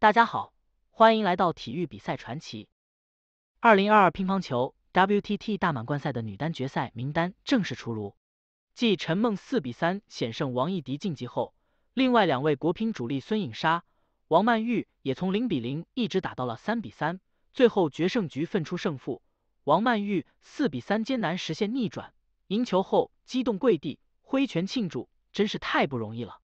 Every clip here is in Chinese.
大家好，欢迎来到体育比赛传奇。二零二二乒乓球 WTT 大满贯赛的女单决赛名单正式出炉。继陈梦四比三险胜王艺迪晋级后，另外两位国乒主力孙颖莎、王曼玉也从零比零一直打到了三比三，最后决胜局分出胜负。王曼玉四比三艰难实现逆转，赢球后激动跪地挥拳庆祝，真是太不容易了。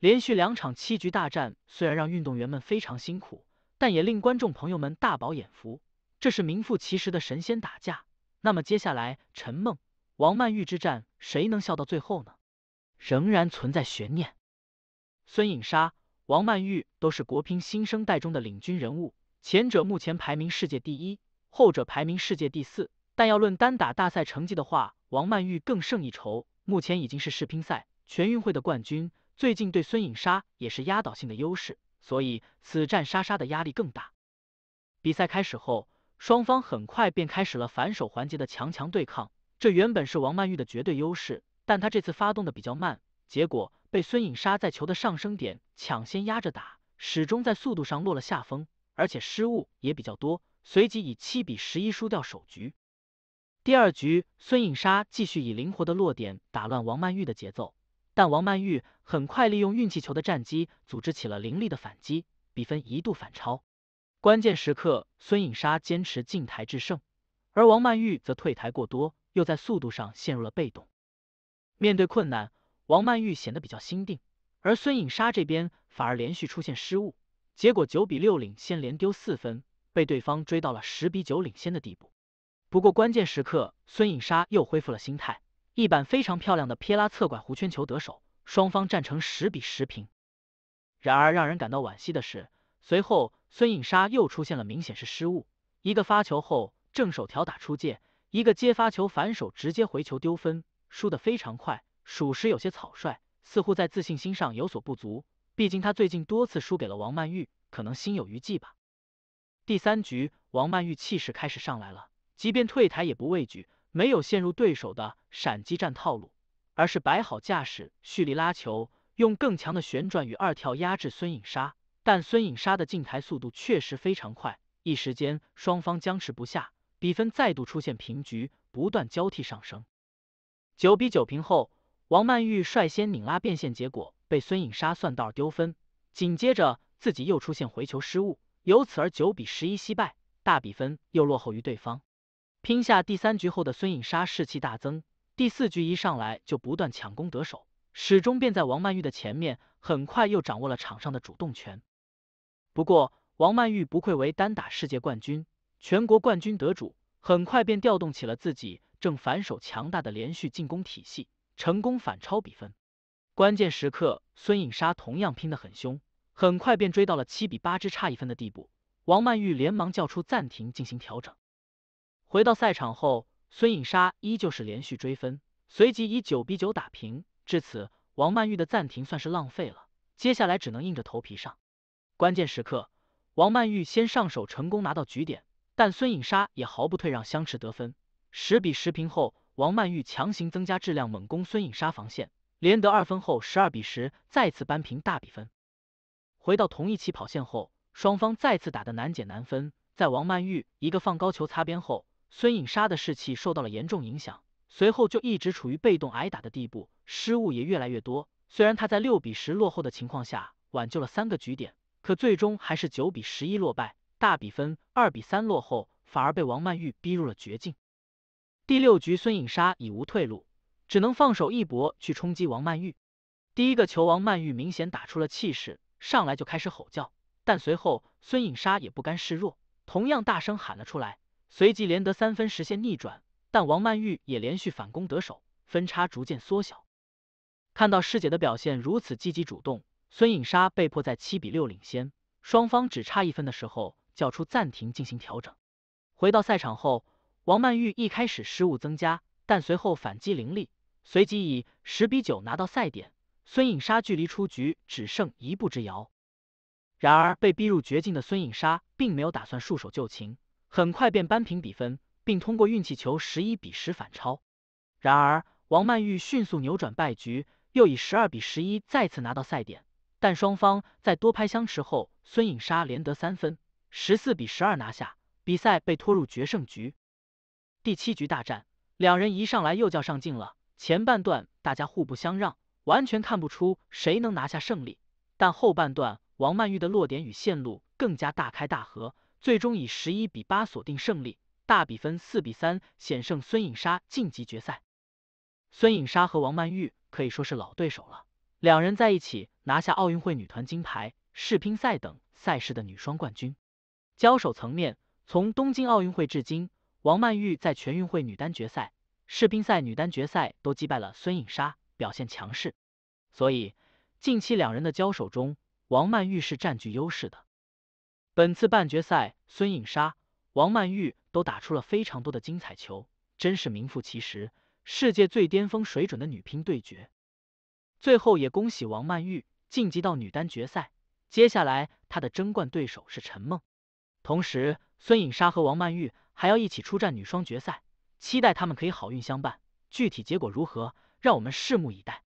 连续两场七局大战，虽然让运动员们非常辛苦，但也令观众朋友们大饱眼福。这是名副其实的神仙打架。那么接下来陈梦、王曼玉之战，谁能笑到最后呢？仍然存在悬念。孙颖莎、王曼玉都是国乒新生代中的领军人物，前者目前排名世界第一，后者排名世界第四。但要论单打大赛成绩的话，王曼玉更胜一筹，目前已经是世乒赛、全运会的冠军。最近对孙颖莎也是压倒性的优势，所以此战莎莎的压力更大。比赛开始后，双方很快便开始了反手环节的强强对抗。这原本是王曼玉的绝对优势，但她这次发动的比较慢，结果被孙颖莎在球的上升点抢先压着打，始终在速度上落了下风，而且失误也比较多，随即以七比十一输掉首局。第二局，孙颖莎继续以灵活的落点打乱王曼玉的节奏。但王曼玉很快利用运气球的战机，组织起了凌厉的反击，比分一度反超。关键时刻，孙颖莎坚持进台制胜，而王曼玉则退台过多，又在速度上陷入了被动。面对困难，王曼玉显得比较心定，而孙颖莎这边反而连续出现失误，结果九比六领先，连丢四分，被对方追到了十比九领先的地步。不过关键时刻，孙颖莎又恢复了心态。一板非常漂亮的撇拉侧拐弧圈球得手，双方战成十比十平。然而让人感到惋惜的是，随后孙颖莎又出现了明显是失误，一个发球后正手挑打出界，一个接发球反手直接回球丢分，输得非常快，属实有些草率，似乎在自信心上有所不足。毕竟他最近多次输给了王曼玉，可能心有余悸吧。第三局，王曼玉气势开始上来了，即便退台也不畏惧。没有陷入对手的闪击战套路，而是摆好架势蓄力拉球，用更强的旋转与二跳压制孙颖莎。但孙颖莎的进台速度确实非常快，一时间双方僵持不下，比分再度出现平局，不断交替上升。九比九平后，王曼玉率先拧拉变线，结果被孙颖莎算到丢分。紧接着自己又出现回球失误，由此而九比十一惜败，大比分又落后于对方。拼下第三局后的孙颖莎士气大增，第四局一上来就不断抢攻得手，始终便在王曼玉的前面，很快又掌握了场上的主动权。不过王曼玉不愧为单打世界冠军、全国冠军得主，很快便调动起了自己正反手强大的连续进攻体系，成功反超比分。关键时刻，孙颖莎同样拼得很凶，很快便追到了七比八之差一分的地步。王曼玉连忙叫出暂停进行调整。回到赛场后，孙颖莎依旧是连续追分，随即以九比九打平。至此，王曼玉的暂停算是浪费了，接下来只能硬着头皮上。关键时刻，王曼玉先上手，成功拿到局点，但孙颖莎也毫不退让，相持得分，十比十平后，王曼玉强行增加质量，猛攻孙颖莎防线，连得二分后，十二比十再次扳平大比分。回到同一起跑线后，双方再次打得难解难分。在王曼玉一个放高球擦边后，孙颖莎的士气受到了严重影响，随后就一直处于被动挨打的地步，失误也越来越多。虽然她在六比十落后的情况下挽救了三个局点，可最终还是九比十一落败，大比分二比三落后，反而被王曼玉逼入了绝境。第六局，孙颖莎已无退路，只能放手一搏去冲击王曼玉。第一个球，王曼玉明显打出了气势，上来就开始吼叫。但随后，孙颖莎也不甘示弱，同样大声喊了出来。随即连得三分实现逆转，但王曼玉也连续反攻得手，分差逐渐缩小。看到师姐的表现如此积极主动，孙颖莎被迫在七比六领先，双方只差一分的时候叫出暂停进行调整。回到赛场后，王曼玉一开始失误增加，但随后反击凌厉，随即以十比九拿到赛点。孙颖莎距离出局只剩一步之遥。然而被逼入绝境的孙颖莎并没有打算束手就擒。很快便扳平比分，并通过运气球十一比十反超。然而王曼玉迅速扭转败局，又以十二比十一再次拿到赛点。但双方在多拍相持后，孙颖莎连得三分，十四比十二拿下，比赛被拖入决胜局。第七局大战，两人一上来又较上劲了。前半段大家互不相让，完全看不出谁能拿下胜利。但后半段王曼玉的落点与线路更加大开大合。最终以十一比八锁定胜利，大比分四比三险胜孙颖莎晋级决赛。孙颖莎和王曼玉可以说是老对手了，两人在一起拿下奥运会女团金牌、世乒赛等赛事的女双冠军。交手层面，从东京奥运会至今，王曼玉在全运会女单决赛、世乒赛女单决赛都击败了孙颖莎，表现强势。所以，近期两人的交手中，王曼玉是占据优势的。本次半决赛，孙颖莎、王曼玉都打出了非常多的精彩球，真是名副其实世界最巅峰水准的女乒对决。最后也恭喜王曼玉晋级到女单决赛，接下来她的争冠对手是陈梦。同时，孙颖莎和王曼玉还要一起出战女双决赛，期待她们可以好运相伴。具体结果如何，让我们拭目以待。